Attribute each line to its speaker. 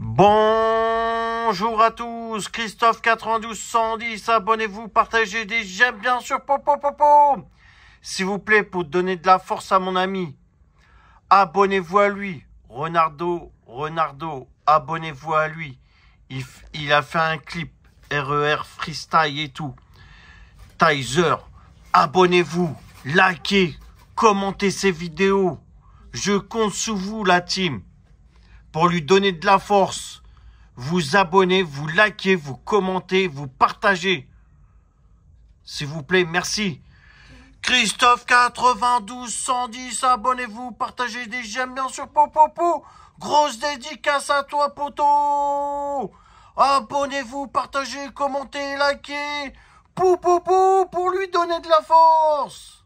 Speaker 1: Bonjour à tous, Christophe 9210, abonnez-vous, partagez des j'aime bien sûr, popo popo. S'il vous plaît, pour donner de la force à mon ami, abonnez-vous à lui, Renardo, Renardo, abonnez-vous à lui. Il, a fait un clip, RER e freestyle et tout. Tizer, abonnez-vous, likez, commentez ses vidéos. Je compte sur vous, la team pour lui donner de la force. Vous abonnez, vous likez, vous commentez, vous partagez. S'il vous plaît, merci. Christophe 92 110, abonnez-vous, partagez des j'aime bien sûr, pou. Grosse dédicace à toi, poteau. Abonnez-vous, partagez, commentez, likez. Pou, pou, pou, pour lui donner de la force.